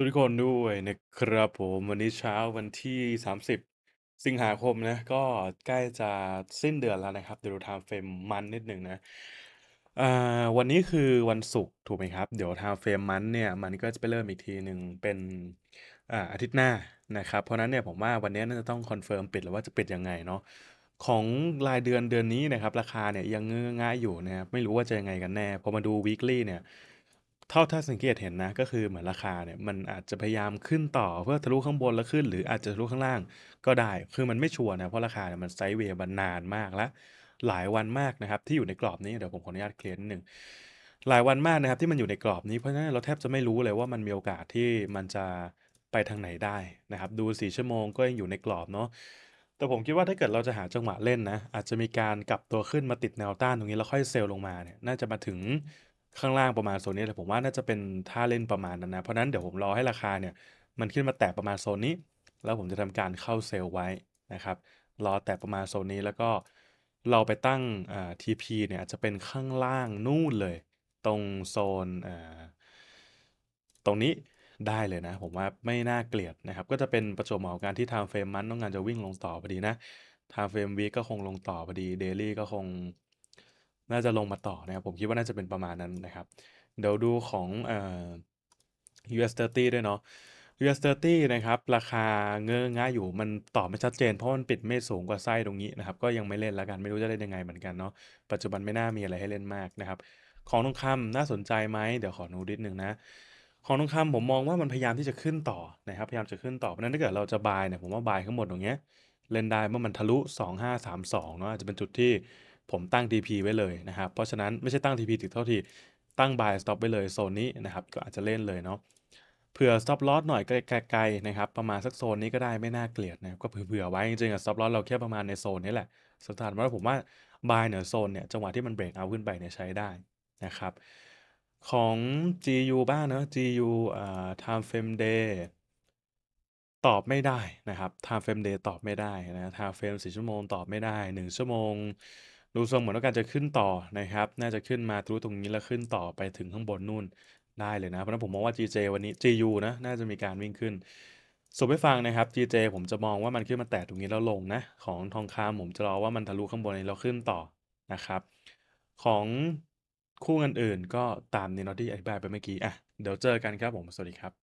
ทุกคนด้วยนะครับผมวันนี้เช้าวันที่ 30 สิงหาคมนะก็ใกล้จะสิ้นเดือนแล้วนะครับเดี๋ยวทำ์เฟรมมันนิดหนึ่งนะวันนี้คือวันศุกร์ถูกไหมครับเดี๋ยวทำ์เฟรมมันเนี่ยมันก็จะไปเริ่มอีกทีหนึ่งเป็นอาอาทิตย์หน้านะครับเพราะนั้นเนี่ยผมว่าวันนี้น่าจะต้องคอนเฟิร์มปิดหรือว่าจะปิดยังไงเนาะของรายเดือนเดือนนี้นะครับราคาเนี่ยยังเงื้ง่ายอยู่นะครับไม่รู้ว่า จะยังไงกันแน่พอมาดู weekly เนี่ยเท่าถ้าสังเกตเห็นนะก็คือเหมือนราคาเนี่ยมันอาจจะพยายามขึ้นต่อเพื่อทะลุข้างบนแล้วขึ้น หรืออาจจะทะลุข้างล่างก็ได้คือมันไม่ชัวร์นะเพราะราคาเนี่ยมันไซด์เวย์มานานมากและหลายวันมากนะครับที่อยู่ในกรอบนี้เดี๋ยวผมขออนุญาตเคลียร์นิดหนึ่งหลายวันมากนะครับที่มันอยู่ในกรอบนี้เพราะฉะนั้นเราแทบจะไม่รู้เลยว่ามันมีโอกาสที่มันจะไปทางไหนได้นะครับดูสี่ชั่วโมงก็ยังอยู่ในกรอบเนาะแต่ผมคิดว่าถ้าเกิดเราจะหาจังหวะเล่นนะอาจจะมีการกลับตัวขึ้นมาติดแนวต้าน ตรงนี้แล้วค่อยเซลลงมาเนี่ยน่าจะมาถึงข้างล่างประมาณโซนนี้แต่ผมว่าน่าจะเป็นท่าเล่นประมาณนั้นนะเพราะนั้นเดี๋ยวผมรอให้ราคาเนี่ยมันขึ้นมาแตะประมาณโซนนี้ แล้วผมจะทำการเข้าเซลล์ไว้นะครับ รอแตะประมาณโซนนี้แล้วก็เราไปตั้งอ่าีเนี่ยจะเป็นข้างล่างนู่นเลย ตรงโซนอ่าตรงนี้ได้เลยนะ ผมว่าไม่น่าเกลียดนะครับก็จะเป็นประจวบเหมาะการที่ทางเฟรมมันต้องงานจะวิ่งลงต่อพอดีนะทางเฟรมวีก็คงลงต่อพอดีเดลี่ก็คงน่าจะลงมาต่อนะครับ ผมคิดว่า น่าจะเป็นประมาณนั้นนะครับ เดี๋ยวดูของ เอ่อ US 30ด้วยเนาะ US 30นะครับราคาเงื้อง่ายอยู่มันตอบไม่ชัดเจนเพราะมันปิดไม่สูงกว่าไส้ตรงนี้นะครับก็ยังไม่เล่นแล้วกันไม่รู้จะเล่นยังไงเหมือนกันเนาะปัจจุบันไม่น่ามีอะไรให้เล่นมากนะครับของทองคำน่าสนใจไหมเดี๋ยวขอนูดิดหนึ่งนะของทองคำผมมองว่ามันพยายามที่จะขึ้นต่อนะครับพยายามจะขึ้นต่อเพราะนั้นถ้าเกิดเราจะบายเนี่ยผมว่าบายทั้งหมดตรงเนี้ยเล่นได้เมื่อมันทะลุ 2532 เนาะอาจจะเป็นจุดที่ผมตั้ง DP ไว้เลยนะครับ เพราะฉะนั้นไม่ใช่ตั้ง DP ถึงเท่าที่ตั้ง buy stop ไว้เลยโซนนี้นะครับ ก็อาจจะเล่นเลยเนาะ เผื่อ stop loss หน่อยไกลๆนะครับ ประมาณสักโซนนี้ก็ได้ไม่น่าเกลียดนะก็เผื่อไว้ จริงๆ stop loss เราแค่ประมาณในโซนนี้แหละ สถานว่าผมว่า buy เหนือโซนเนี่ยจังหวะที่มันเบรกเอาขึ้นไปเนี่ยใช้ได้นะครับของ GU บ้างเนาะ GU อ่า time frame day ตอบไม่ได้นะครับ time frame day ตอบไม่ได้นะ time frame ่ชั่วโมงตอบไม่ได้หนึ่งชั่วโมงดูทรงเหมือนว่าการจะขึ้นต่อนะครับ น่าจะขึ้นมาทะลุตรงนี้แล้วขึ้นต่อไปถึงข้างบนนู่นได้เลยนะ เพราะนั้นผมมองว่า GJ วันนี้ GU นะ น่าจะมีการวิ่งขึ้นสมนไปฟังนะครับ GJ ผมจะมองว่ามันขึ้นมาแตะตรงนี้ แล้วลงนะ ของทองคำผมจะรอว่ามันทะลุข้างบนนี้แล้วขึ้นต่อนะครับ ของคู่เงินอื่นก็ตามนินอตี่อธิบายไปเมื่อกี้ อ่ะ เดี๋ยวเจอกันครับผม สวัสดีครับ